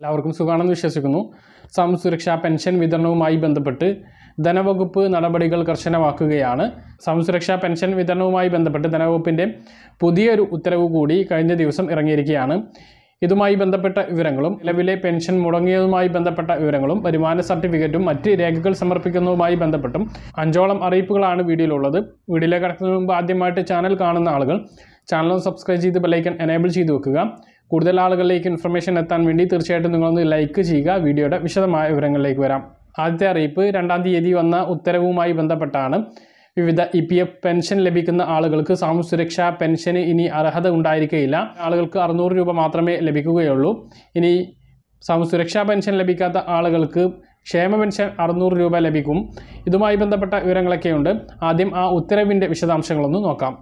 എല്ലാവർക്കും സുഖമാണെന്ന് വിശ്വസിക്കുന്നു സാമസുരക്ഷാ പെൻഷൻ വിതരണവുമായി ബന്ധപ്പെട്ട് ധനവകുപ്പ് നടപടികൾ കർശനമാക്കുകയാണ് സാമസുരക്ഷാ പെൻഷൻ വിതരണവുമായി ബന്ധപ്പെട്ട് ധനവകുപ്പിൻ്റെ പുതിയൊരു ഉത്തരവ് കൂടി കഴിഞ്ഞ ദിവസം ഇറങ്ങിയിരിക്കുകയാണ് ഇതുമായി ബന്ധപ്പെട്ട വിവരങ്ങളും നിലവിലെ പെൻഷൻ മുടങ്ങിയതുമായി ബന്ധപ്പെട്ട വിവരങ്ങളും വരുമാന സർട്ടിഫിക്കറ്റും മറ്റ് രേഖകൾ സമർപ്പിക്കുന്നതുമായി ബന്ധപ്പെട്ടും അഞ്ചോളം അറിയിപ്പുകളാണ് വീഡിയോയിലുള്ളത് വീഡിയോയിലേക്ക് കിടക്കുന്നതിന് മുമ്പ് ആദ്യമായിട്ട് ചാനൽ കാണുന്ന ആളുകൾ ചാനൽ സബ്സ്ക്രൈബ് ചെയ്ത് ബെലൈക്കൻ എനേബിൾ ചെയ്ത് വെക്കുക കൂടുതൽ ആളുകളിലേക്ക് ഇൻഫർമേഷൻ എത്താൻ വേണ്ടി തീർച്ചയായിട്ടും നിങ്ങളൊന്ന് ലൈക്ക് ചെയ്യുക വീഡിയോയുടെ വിശദമായ വിവരങ്ങളിലേക്ക് വരാം ആദ്യത്തെ അറിയിപ്പ് രണ്ടാം തീയതി വന്ന ഉത്തരവുമായി ബന്ധപ്പെട്ടാണ് വിവിധ ഇ പി എഫ് പെൻഷൻ ലഭിക്കുന്ന ആളുകൾക്ക് സാമൂഹ്യ സുരക്ഷാ പെൻഷന് ഇനി അർഹത ഉണ്ടായിരിക്കുകയില്ല ആളുകൾക്ക് അറുന്നൂറ് രൂപ മാത്രമേ ലഭിക്കുകയുള്ളൂ ഇനി സാമൂഹ്യ സുരക്ഷാ പെൻഷൻ ലഭിക്കാത്ത ആളുകൾക്ക് ക്ഷേമ പെൻഷൻ അറുന്നൂറ് രൂപ ലഭിക്കും ഇതുമായി ബന്ധപ്പെട്ട വിവരങ്ങളൊക്കെയുണ്ട് ആദ്യം ആ ഉത്തരവിൻ്റെ വിശദാംശങ്ങളൊന്ന് നോക്കാം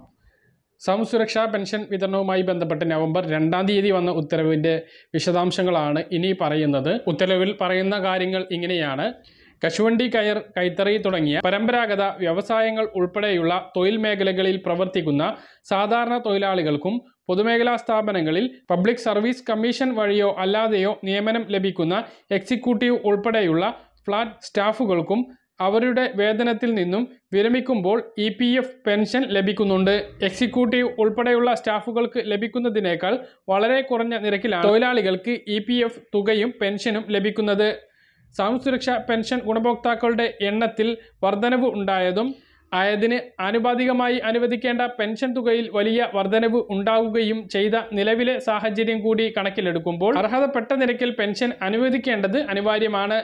സംസുരക്ഷാ പെൻഷൻ വിതരണവുമായി ബന്ധപ്പെട്ട് നവംബർ രണ്ടാം തീയതി വന്ന ഉത്തരവിൻ്റെ വിശദാംശങ്ങളാണ് ഇനി പറയുന്നത് ഉത്തരവിൽ പറയുന്ന കാര്യങ്ങൾ ഇങ്ങനെയാണ് കശുവണ്ടി കയർ കൈത്തറി തുടങ്ങിയ പരമ്പരാഗത വ്യവസായങ്ങൾ ഉൾപ്പെടെയുള്ള തൊഴിൽ മേഖലകളിൽ പ്രവർത്തിക്കുന്ന സാധാരണ തൊഴിലാളികൾക്കും പൊതുമേഖലാ സ്ഥാപനങ്ങളിൽ പബ്ലിക് സർവീസ് കമ്മീഷൻ വഴിയോ അല്ലാതെയോ നിയമനം ലഭിക്കുന്ന എക്സിക്യൂട്ടീവ് ഉൾപ്പെടെയുള്ള ഫ്ലാറ്റ് സ്റ്റാഫുകൾക്കും അവരുടെ വേതനത്തിൽ നിന്നും വിരമിക്കുമ്പോൾ ഇ പി എഫ് പെൻഷൻ ലഭിക്കുന്നുണ്ട് എക്സിക്യൂട്ടീവ് ഉൾപ്പെടെയുള്ള സ്റ്റാഫുകൾക്ക് ലഭിക്കുന്നതിനേക്കാൾ വളരെ കുറഞ്ഞ നിരക്കിലാണ് തൊഴിലാളികൾക്ക് ഇ തുകയും പെൻഷനും ലഭിക്കുന്നത് സാംസുരക്ഷ പെൻഷൻ ഗുണഭോക്താക്കളുടെ എണ്ണത്തിൽ വർധനവ് ഉണ്ടായതും ആയതിന് ആനുപാതികമായി അനുവദിക്കേണ്ട പെൻഷൻ തുകയിൽ വലിയ വർധനവ് ഉണ്ടാവുകയും ചെയ്ത നിലവിലെ സാഹചര്യം കൂടി കണക്കിലെടുക്കുമ്പോൾ അർഹതപ്പെട്ട നിരക്കിൽ പെൻഷൻ അനുവദിക്കേണ്ടത് അനിവാര്യമാണ്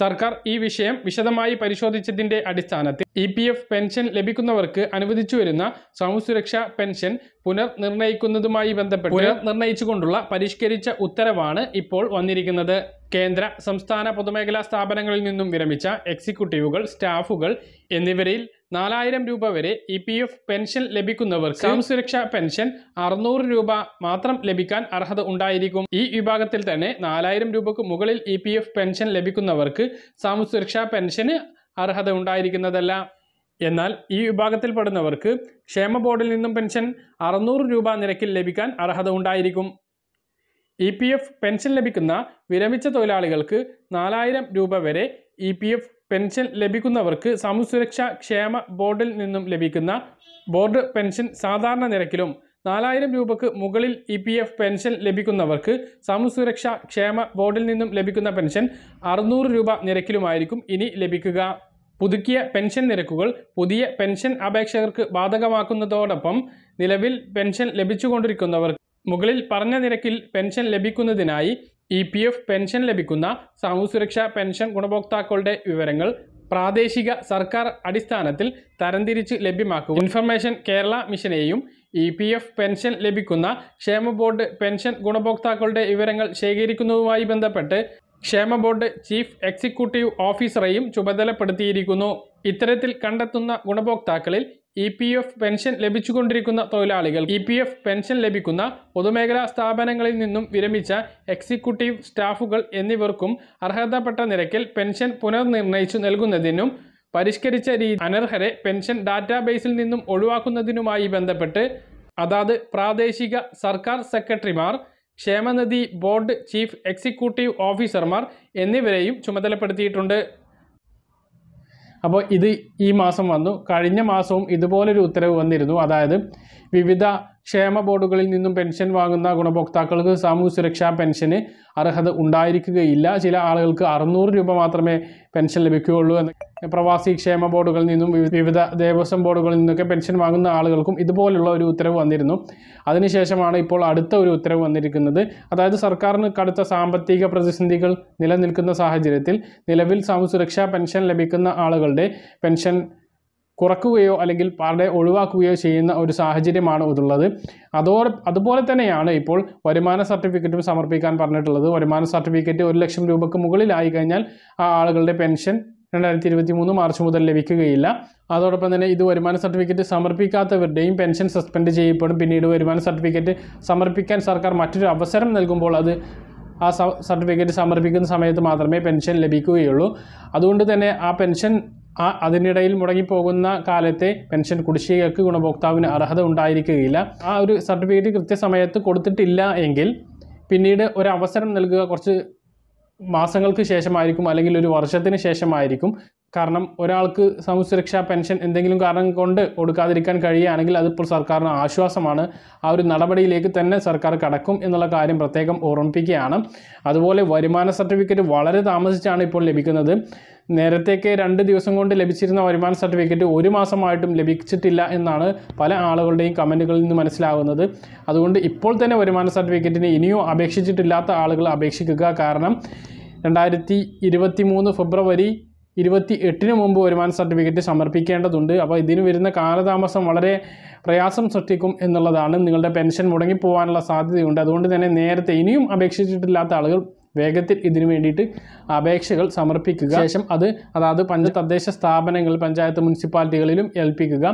സർക്കാർ ഈ വിഷയം വിശദമായി പരിശോധിച്ചതിന്റെ അടിസ്ഥാനത്തിൽ ഇ പി എഫ് പെൻഷൻ ലഭിക്കുന്നവർക്ക് അനുവദിച്ചു വരുന്ന സമസുരക്ഷാ പെൻഷൻ പുനർനിർണയിക്കുന്നതുമായി ബന്ധപ്പെട്ട് പുനർനിർണയിച്ചുകൊണ്ടുള്ള പരിഷ്കരിച്ച ഉത്തരവാണ് ഇപ്പോൾ വന്നിരിക്കുന്നത് കേന്ദ്ര സംസ്ഥാന പൊതുമേഖലാ സ്ഥാപനങ്ങളിൽ നിന്നും വിരമിച്ച എക്സിക്യൂട്ടീവുകൾ സ്റ്റാഫുകൾ എന്നിവരിൽ നാലായിരം രൂപ വരെ ഇ പി എഫ് പെൻഷൻ ലഭിക്കുന്നവർക്ക് സുരക്ഷാ പെൻഷൻ അറുന്നൂറ് രൂപ മാത്രം ലഭിക്കാൻ അർഹത ഉണ്ടായിരിക്കും ഈ വിഭാഗത്തിൽ തന്നെ നാലായിരം രൂപക്ക് മുകളിൽ ഇ പി എഫ് പെൻഷൻ ലഭിക്കുന്നവർക്ക് സുരക്ഷാ പെൻഷന് അർഹത ഉണ്ടായിരിക്കുന്നതല്ല എന്നാൽ ഈ വിഭാഗത്തിൽപ്പെടുന്നവർക്ക് ക്ഷേമ ബോർഡിൽ നിന്നും പെൻഷൻ അറുന്നൂറ് രൂപ നിരക്കിൽ ലഭിക്കാൻ അർഹത ഉണ്ടായിരിക്കും ഇ പി എഫ് പെൻഷൻ ലഭിക്കുന്ന വിരമിച്ച തൊഴിലാളികൾക്ക് നാലായിരം രൂപ വരെ ഇ പി എഫ് പെൻഷൻ ലഭിക്കുന്നവർക്ക് സാമൂഹ്യസുരക്ഷാ ക്ഷേമ ബോർഡിൽ നിന്നും ലഭിക്കുന്ന ബോർഡ് പെൻഷൻ സാധാരണ നിരക്കിലും നാലായിരം രൂപക്ക് മുകളിൽ ഇ പി എഫ് പെൻഷൻ ലഭിക്കുന്നവർക്ക് സാമൂഹ്യസുരക്ഷാ ക്ഷേമ ബോർഡിൽ നിന്നും ലഭിക്കുന്ന പെൻഷൻ അറുന്നൂറ് രൂപ നിരക്കിലുമായിരിക്കും ഇനി ലഭിക്കുക പുതുക്കിയ പെൻഷൻ നിരക്കുകൾ പുതിയ പെൻഷൻ അപേക്ഷകർക്ക് ബാധകമാക്കുന്നതോടൊപ്പം നിലവിൽ പെൻഷൻ ലഭിച്ചുകൊണ്ടിരിക്കുന്നവർക്ക് മുകളിൽ പറഞ്ഞ നിരക്കിൽ പെൻഷൻ ലഭിക്കുന്നതിനായി ഇ പി എഫ് പെൻഷൻ ലഭിക്കുന്ന സുരക്ഷാ പെൻഷൻ ഗുണഭോക്താക്കളുടെ വിവരങ്ങൾ പ്രാദേശിക സർക്കാർ അടിസ്ഥാനത്തിൽ തരംതിരിച്ച് ലഭ്യമാക്കുക ഇൻഫർമേഷൻ കേരള മിഷനെയും ഇ പി എഫ് പെൻഷൻ ലഭിക്കുന്ന ക്ഷേമ ബോർഡ് പെൻഷൻ ഗുണഭോക്താക്കളുടെ വിവരങ്ങൾ ശേഖരിക്കുന്നതുമായി ബന്ധപ്പെട്ട് ക്ഷേമ ബോർഡ് ചീഫ് എക്സിക്യൂട്ടീവ് ഓഫീസറെയും ചുമതലപ്പെടുത്തിയിരിക്കുന്നു ഇത്തരത്തിൽ കണ്ടെത്തുന്ന ഗുണഭോക്താക്കളിൽ ഇ പി എഫ് പെൻഷൻ ലഭിച്ചുകൊണ്ടിരിക്കുന്ന തൊഴിലാളികൾ ഇ പി എഫ് പെൻഷൻ ലഭിക്കുന്ന പൊതുമേഖലാ സ്ഥാപനങ്ങളിൽ നിന്നും വിരമിച്ച എക്സിക്യൂട്ടീവ് സ്റ്റാഫുകൾ എന്നിവർക്കും അർഹതപ്പെട്ട നിരക്കിൽ പെൻഷൻ പുനർനിർണയിച്ചു നൽകുന്നതിനും പരിഷ്കരിച്ച രീതി അനർഹരെ പെൻഷൻ ഡാറ്റാബേസിൽ നിന്നും ഒഴിവാക്കുന്നതിനുമായി ബന്ധപ്പെട്ട് അതാത് പ്രാദേശിക സർക്കാർ സെക്രട്ടറിമാർ ക്ഷേമനിധി ബോർഡ് ചീഫ് എക്സിക്യൂട്ടീവ് ഓഫീസർമാർ എന്നിവരെയും ചുമതലപ്പെടുത്തിയിട്ടുണ്ട് അപ്പോൾ ഇത് ഈ മാസം വന്നു കഴിഞ്ഞ മാസവും ഇതുപോലൊരു ഉത്തരവ് വന്നിരുന്നു അതായത് വിവിധ ക്ഷേമ ബോർഡുകളിൽ നിന്നും പെൻഷൻ വാങ്ങുന്ന ഗുണഭോക്താക്കൾക്ക് സാമൂഹ്യ സുരക്ഷാ പെൻഷന് അർഹത ഉണ്ടായിരിക്കുകയില്ല ചില ആളുകൾക്ക് അറുന്നൂറ് രൂപ മാത്രമേ പെൻഷൻ ലഭിക്കുകയുള്ളൂ എന്ന് പ്രവാസി ക്ഷേമ ബോർഡുകളിൽ നിന്നും വിവിധ ദേവസ്വം ബോർഡുകളിൽ നിന്നൊക്കെ പെൻഷൻ വാങ്ങുന്ന ആളുകൾക്കും ഇതുപോലുള്ള ഒരു ഉത്തരവ് വന്നിരുന്നു അതിനുശേഷമാണ് ഇപ്പോൾ അടുത്ത ഒരു ഉത്തരവ് വന്നിരിക്കുന്നത് അതായത് സർക്കാരിന് കടുത്ത സാമ്പത്തിക പ്രതിസന്ധികൾ നിലനിൽക്കുന്ന സാഹചര്യത്തിൽ നിലവിൽ സാമൂഹ്യ സുരക്ഷാ പെൻഷൻ ലഭിക്കുന്ന ആളുകളുടെ പെൻഷൻ കുറക്കുകയോ അല്ലെങ്കിൽ പാടെ ഒഴിവാക്കുകയോ ചെയ്യുന്ന ഒരു സാഹചര്യമാണ് ഇതുള്ളത് അതോടെ അതുപോലെ തന്നെയാണ് ഇപ്പോൾ വരുമാന സർട്ടിഫിക്കറ്റും സമർപ്പിക്കാൻ പറഞ്ഞിട്ടുള്ളത് വരുമാന സർട്ടിഫിക്കറ്റ് ഒരു ലക്ഷം രൂപയ്ക്ക് മുകളിലായി കഴിഞ്ഞാൽ ആ ആളുകളുടെ പെൻഷൻ രണ്ടായിരത്തി ഇരുപത്തി മൂന്ന് മാർച്ച് മുതൽ ലഭിക്കുകയില്ല അതോടൊപ്പം തന്നെ ഇത് വരുമാന സർട്ടിഫിക്കറ്റ് സമർപ്പിക്കാത്തവരുടെയും പെൻഷൻ സസ്പെൻഡ് ചെയ്യപ്പെടും പിന്നീട് വരുമാന സർട്ടിഫിക്കറ്റ് സമർപ്പിക്കാൻ സർക്കാർ മറ്റൊരു അവസരം നൽകുമ്പോൾ അത് ആ സർട്ടിഫിക്കറ്റ് സമർപ്പിക്കുന്ന സമയത്ത് മാത്രമേ പെൻഷൻ ലഭിക്കുകയുള്ളൂ അതുകൊണ്ട് തന്നെ ആ പെൻഷൻ ആ അതിനിടയിൽ മുടങ്ങിപ്പോകുന്ന കാലത്തെ പെൻഷൻ കുടിശ്ശികയ്ക്ക് ഗുണഭോക്താവിന് അർഹത ഉണ്ടായിരിക്കുകയില്ല ആ ഒരു സർട്ടിഫിക്കറ്റ് കൃത്യസമയത്ത് കൊടുത്തിട്ടില്ല എങ്കിൽ പിന്നീട് ഒരവസരം നൽകുക കുറച്ച് മാസങ്ങൾക്ക് ശേഷമായിരിക്കും അല്ലെങ്കിൽ ഒരു വർഷത്തിന് ശേഷമായിരിക്കും കാരണം ഒരാൾക്ക് സാമൂഹ്യ സുരക്ഷാ പെൻഷൻ എന്തെങ്കിലും കാരണം കൊണ്ട് കൊടുക്കാതിരിക്കാൻ കഴിയുകയാണെങ്കിൽ അതിപ്പോൾ സർക്കാരിന് ആശ്വാസമാണ് ആ ഒരു നടപടിയിലേക്ക് തന്നെ സർക്കാർ കടക്കും എന്നുള്ള കാര്യം പ്രത്യേകം ഓർമ്മിപ്പിക്കുകയാണ് അതുപോലെ വരുമാന സർട്ടിഫിക്കറ്റ് വളരെ താമസിച്ചാണ് ഇപ്പോൾ ലഭിക്കുന്നത് നേരത്തേക്ക് രണ്ട് ദിവസം കൊണ്ട് ലഭിച്ചിരുന്ന വരുമാന സർട്ടിഫിക്കറ്റ് ഒരു മാസമായിട്ടും ലഭിച്ചിട്ടില്ല എന്നാണ് പല ആളുകളുടെയും കമൻറ്റുകളിൽ നിന്ന് മനസ്സിലാകുന്നത് അതുകൊണ്ട് ഇപ്പോൾ തന്നെ വരുമാന സർട്ടിഫിക്കറ്റിന് ഇനിയും അപേക്ഷിച്ചിട്ടില്ലാത്ത ആളുകൾ അപേക്ഷിക്കുക കാരണം രണ്ടായിരത്തി ഫെബ്രുവരി ഇരുപത്തി എട്ടിന് മുമ്പ് വരുമാന സർട്ടിഫിക്കറ്റ് സമർപ്പിക്കേണ്ടതുണ്ട് അപ്പോൾ ഇതിന് വരുന്ന കാലതാമസം വളരെ പ്രയാസം സൃഷ്ടിക്കും എന്നുള്ളതാണ് നിങ്ങളുടെ പെൻഷൻ മുടങ്ങി പോകാനുള്ള സാധ്യതയുണ്ട് അതുകൊണ്ട് തന്നെ നേരത്തെ ഇനിയും അപേക്ഷിച്ചിട്ടില്ലാത്ത ആളുകൾ വേഗത്തിൽ ഇതിനു വേണ്ടിയിട്ട് അപേക്ഷകൾ സമർപ്പിക്കുക ശേഷം അത് അതായത് പഞ്ച തദ്ദേശ സ്ഥാപനങ്ങൾ പഞ്ചായത്ത് മുനിസിപ്പാലിറ്റികളിലും ഏൽപ്പിക്കുക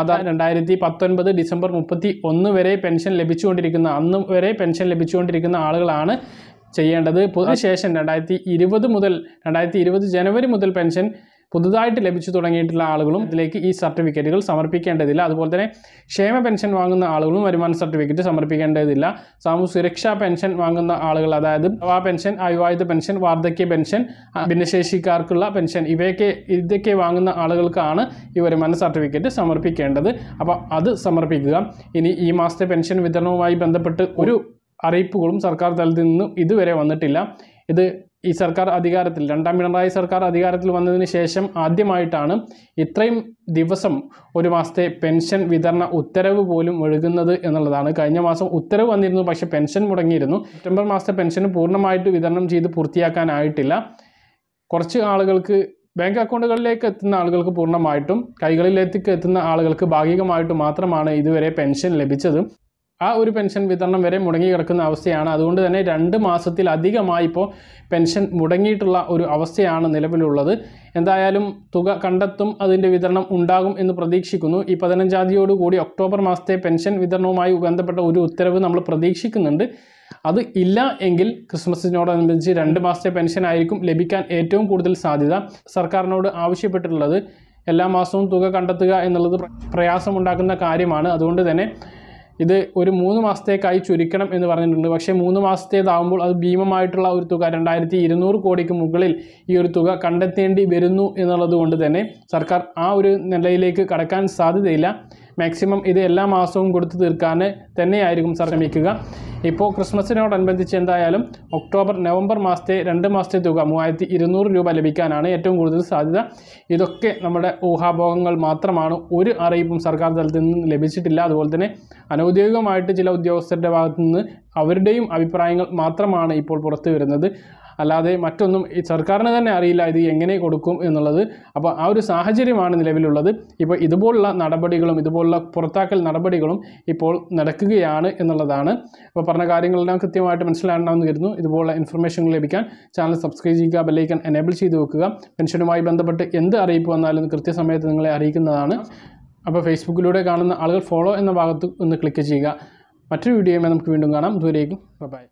അതാ രണ്ടായിരത്തി പത്തൊൻപത് ഡിസംബർ മുപ്പത്തി ഒന്ന് വരെ പെൻഷൻ ലഭിച്ചുകൊണ്ടിരിക്കുന്ന അന്ന് വരെ പെൻഷൻ ലഭിച്ചുകൊണ്ടിരിക്കുന്ന ആളുകളാണ് ചെയ്യേണ്ടത് പൊതുശേഷം രണ്ടായിരത്തി ഇരുപത് മുതൽ രണ്ടായിരത്തി ഇരുപത് ജനുവരി മുതൽ പെൻഷൻ പുതുതായിട്ട് ലഭിച്ചു തുടങ്ങിയിട്ടുള്ള ആളുകളും ഇതിലേക്ക് ഈ സർട്ടിഫിക്കറ്റുകൾ സമർപ്പിക്കേണ്ടതില്ല അതുപോലെ തന്നെ ക്ഷേമ പെൻഷൻ വാങ്ങുന്ന ആളുകളും വരുമാന സർട്ടിഫിക്കറ്റ് സമർപ്പിക്കേണ്ടതില്ല സാമൂഹ്യ സുരക്ഷാ പെൻഷൻ വാങ്ങുന്ന ആളുകൾ അതായത് വാ പെൻഷൻ അവിവാഹിത പെൻഷൻ വാർദ്ധക്യ പെൻഷൻ ഭിന്നശേഷിക്കാർക്കുള്ള പെൻഷൻ ഇവയൊക്കെ ഇതൊക്കെ വാങ്ങുന്ന ആളുകൾക്കാണ് ഈ വരുമാന സർട്ടിഫിക്കറ്റ് സമർപ്പിക്കേണ്ടത് അപ്പോൾ അത് സമർപ്പിക്കുക ഇനി ഈ മാസത്തെ പെൻഷൻ വിതരണവുമായി ബന്ധപ്പെട്ട് ഒരു അറിയിപ്പുകളും സർക്കാർ തലത്തിൽ നിന്നും ഇതുവരെ വന്നിട്ടില്ല ഇത് ഈ സർക്കാർ അധികാരത്തിൽ രണ്ടാം പിണറായി സർക്കാർ അധികാരത്തിൽ വന്നതിന് ശേഷം ആദ്യമായിട്ടാണ് ഇത്രയും ദിവസം ഒരു മാസത്തെ പെൻഷൻ വിതരണ ഉത്തരവ് പോലും ഒഴുകുന്നത് എന്നുള്ളതാണ് കഴിഞ്ഞ മാസം ഉത്തരവ് വന്നിരുന്നു പക്ഷേ പെൻഷൻ മുടങ്ങിയിരുന്നു സെപ്റ്റംബർ മാസത്തെ പെൻഷൻ പൂർണ്ണമായിട്ട് വിതരണം ചെയ്ത് പൂർത്തിയാക്കാനായിട്ടില്ല കുറച്ച് ആളുകൾക്ക് ബാങ്ക് അക്കൗണ്ടുകളിലേക്ക് എത്തുന്ന ആളുകൾക്ക് പൂർണ്ണമായിട്ടും കൈകളിലേക്ക് എത്തുന്ന ആളുകൾക്ക് ഭാഗികമായിട്ട് മാത്രമാണ് ഇതുവരെ പെൻഷൻ ലഭിച്ചത് ആ ഒരു പെൻഷൻ വിതരണം വരെ മുടങ്ങി കിടക്കുന്ന അവസ്ഥയാണ് അതുകൊണ്ട് തന്നെ രണ്ട് മാസത്തിലധികമായി ഇപ്പോൾ പെൻഷൻ മുടങ്ങിയിട്ടുള്ള ഒരു അവസ്ഥയാണ് നിലവിലുള്ളത് എന്തായാലും തുക കണ്ടെത്തും അതിൻ്റെ വിതരണം ഉണ്ടാകും എന്ന് പ്രതീക്ഷിക്കുന്നു ഈ പതിനഞ്ചാം കൂടി ഒക്ടോബർ മാസത്തെ പെൻഷൻ വിതരണവുമായി ബന്ധപ്പെട്ട ഒരു ഉത്തരവ് നമ്മൾ പ്രതീക്ഷിക്കുന്നുണ്ട് അത് ഇല്ല എങ്കിൽ ക്രിസ്മസിനോടനുബന്ധിച്ച് രണ്ട് മാസത്തെ പെൻഷൻ ആയിരിക്കും ലഭിക്കാൻ ഏറ്റവും കൂടുതൽ സാധ്യത സർക്കാരിനോട് ആവശ്യപ്പെട്ടിട്ടുള്ളത് എല്ലാ മാസവും തുക കണ്ടെത്തുക എന്നുള്ളത് പ്രയാസമുണ്ടാക്കുന്ന കാര്യമാണ് അതുകൊണ്ട് തന്നെ ഇത് ഒരു മൂന്ന് മാസത്തേക്കായി ചുരുക്കണം എന്ന് പറഞ്ഞിട്ടുണ്ട് പക്ഷേ മൂന്ന് മാസത്തേതാകുമ്പോൾ അത് ഭീമമായിട്ടുള്ള ഒരു തുക രണ്ടായിരത്തി ഇരുന്നൂറ് കോടിക്ക് മുകളിൽ ഈ ഒരു തുക കണ്ടെത്തേണ്ടി വരുന്നു എന്നുള്ളത് കൊണ്ട് തന്നെ സർക്കാർ ആ ഒരു നിലയിലേക്ക് കടക്കാൻ സാധ്യതയില്ല മാക്സിമം ഇത് എല്ലാ മാസവും കൊടുത്തു തീർക്കാൻ തന്നെയായിരിക്കും സാർ ശ്രമിക്കുക ഇപ്പോൾ ക്രിസ്മസിനോടനുബന്ധിച്ച് എന്തായാലും ഒക്ടോബർ നവംബർ മാസത്തെ രണ്ട് മാസത്തെ തുക മൂവായിരത്തി ഇരുന്നൂറ് രൂപ ലഭിക്കാനാണ് ഏറ്റവും കൂടുതൽ സാധ്യത ഇതൊക്കെ നമ്മുടെ ഊഹാഭോഗങ്ങൾ മാത്രമാണ് ഒരു അറിയിപ്പും സർക്കാർ തലത്തിൽ നിന്ന് ലഭിച്ചിട്ടില്ല അതുപോലെ തന്നെ അനൗദ്യോഗികമായിട്ട് ചില ഉദ്യോഗസ്ഥരുടെ ഭാഗത്തു നിന്ന് അവരുടെയും അഭിപ്രായങ്ങൾ മാത്രമാണ് ഇപ്പോൾ പുറത്തു വരുന്നത് അല്ലാതെ മറ്റൊന്നും ഈ സർക്കാരിന് തന്നെ അറിയില്ല ഇത് എങ്ങനെ കൊടുക്കും എന്നുള്ളത് അപ്പോൾ ആ ഒരു സാഹചര്യമാണ് നിലവിലുള്ളത് ഇപ്പോൾ ഇതുപോലുള്ള നടപടികളും ഇതുപോലുള്ള പുറത്താക്കൽ നടപടികളും ഇപ്പോൾ നടക്കുകയാണ് എന്നുള്ളതാണ് അപ്പോൾ പറഞ്ഞ കാര്യങ്ങളെല്ലാം കൃത്യമായിട്ട് മനസ്സിലാകണമെന്ന് കരുതുന്നു ഇതുപോലുള്ള ഇൻഫർമേഷൻ ലഭിക്കാൻ ചാനൽ സബ്സ്ക്രൈബ് ചെയ്യുക ബെല്ലൈക്കൻ എനേബിൾ ചെയ്ത് വെക്കുക പെൻഷനുമായി ബന്ധപ്പെട്ട് എന്ത് അറിയിപ്പ് വന്നാലും കൃത്യസമയത്ത് നിങ്ങളെ അറിയിക്കുന്നതാണ് അപ്പോൾ ഫേസ്ബുക്കിലൂടെ കാണുന്ന ആളുകൾ ഫോളോ എന്ന ഭാഗത്ത് ഒന്ന് ക്ലിക്ക് ചെയ്യുക മറ്റൊരു വീഡിയോയുമായി നമുക്ക് വീണ്ടും കാണാം ദൂരേക്കും ബൈ